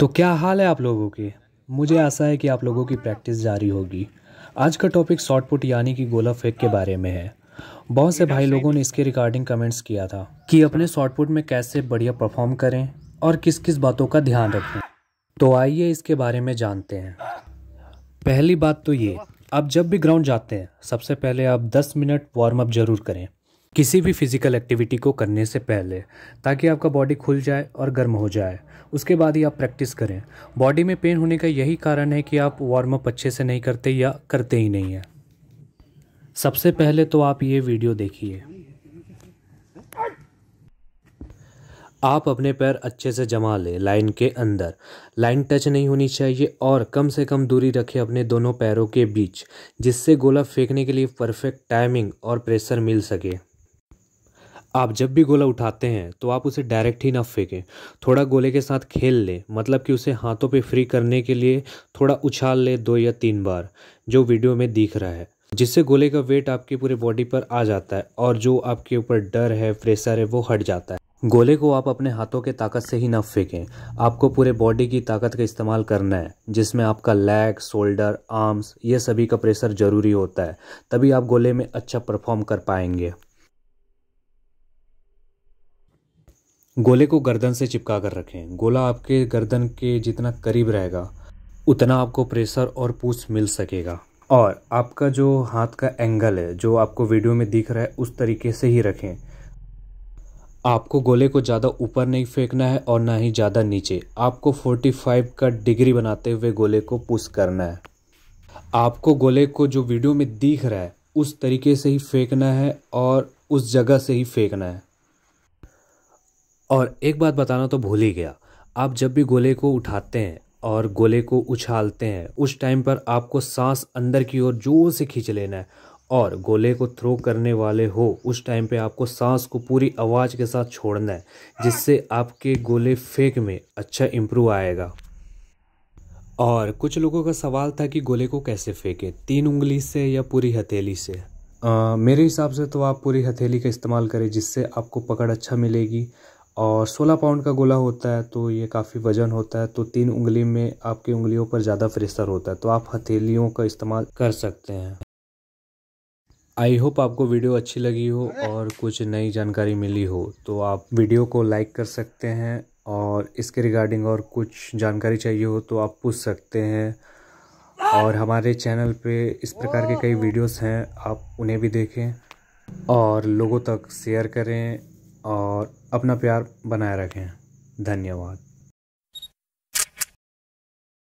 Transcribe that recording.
तो क्या हाल है आप लोगों के मुझे आशा है कि आप लोगों की प्रैक्टिस जारी होगी आज का टॉपिक शॉर्ट पुट यानी कि गोला फेंक के बारे में है बहुत से भाई लोगों ने इसके रिगार्डिंग कमेंट्स किया था कि अपने शॉर्ट पुट में कैसे बढ़िया परफॉर्म करें और किस किस बातों का ध्यान रखें तो आइए इसके बारे में जानते हैं पहली बात तो ये आप जब भी ग्राउंड जाते हैं सबसे पहले आप दस मिनट वार्म अप जरूर करें किसी भी फिज़िकल एक्टिविटी को करने से पहले ताकि आपका बॉडी खुल जाए और गर्म हो जाए उसके बाद ही आप प्रैक्टिस करें बॉडी में पेन होने का यही कारण है कि आप वार्म अप अच्छे से नहीं करते या करते ही नहीं हैं सबसे पहले तो आप ये वीडियो देखिए आप अपने पैर अच्छे से जमा लें लाइन के अंदर लाइन टच नहीं होनी चाहिए और कम से कम दूरी रखें अपने दोनों पैरों के बीच जिससे गोला फेंकने के लिए परफेक्ट टाइमिंग और प्रेशर मिल सके आप जब भी गोला उठाते हैं तो आप उसे डायरेक्ट ही ना फेंकें थोड़ा गोले के साथ खेल लें मतलब कि उसे हाथों पे फ्री करने के लिए थोड़ा उछाल लें दो या तीन बार जो वीडियो में दिख रहा है जिससे गोले का वेट आपके पूरे बॉडी पर आ जाता है और जो आपके ऊपर डर है प्रेशर है वो हट जाता है गोले को आप अपने हाथों के ताकत से ही ना फेंकें आपको पूरे बॉडी की ताकत का इस्तेमाल करना है जिसमें आपका लेग शोल्डर आर्म्स ये सभी का प्रेशर ज़रूरी होता है तभी आप गोले में अच्छा परफॉर्म कर पाएंगे गोले को गर्दन से चिपका कर रखें गोला आपके गर्दन के जितना करीब रहेगा उतना आपको प्रेशर और पूछ मिल सकेगा और आपका जो हाथ का एंगल है जो आपको वीडियो में दिख रहा है उस तरीके से ही रखें आपको गोले को ज़्यादा ऊपर नहीं फेंकना है और ना ही ज़्यादा नीचे आपको 45 का डिग्री बनाते हुए गोले को पुश करना है आपको गोले को जो वीडियो में दिख रहा है उस तरीके से ही फेंकना है और उस जगह से ही फेंकना है और एक बात बताना तो भूल ही गया आप जब भी गोले को उठाते हैं और गोले को उछालते हैं उस टाइम पर आपको सांस अंदर की ओर जोर से खींच लेना है और गोले को थ्रो करने वाले हो उस टाइम पे आपको सांस को पूरी आवाज़ के साथ छोड़ना है जिससे आपके गोले फेंक में अच्छा इम्प्रूव आएगा और कुछ लोगों का सवाल था कि गोले को कैसे फेंकें तीन उंगली से या पूरी हथेली से आ, मेरे हिसाब से तो आप पूरी हथेली का इस्तेमाल करें जिससे आपको पकड़ अच्छा मिलेगी और 16 पाउंड का गोला होता है तो ये काफ़ी वजन होता है तो तीन उंगली में आपकी उंगलियों पर ज़्यादा प्रेशर होता है तो आप हथेलियों का इस्तेमाल कर सकते हैं आई होप आपको वीडियो अच्छी लगी हो और कुछ नई जानकारी मिली हो तो आप वीडियो को लाइक कर सकते हैं और इसके रिगार्डिंग और कुछ जानकारी चाहिए हो तो आप पूछ सकते हैं और हमारे चैनल पे इस प्रकार के कई वीडियोस हैं आप उन्हें भी देखें और लोगों तक शेयर करें और अपना प्यार बनाए रखें धन्यवाद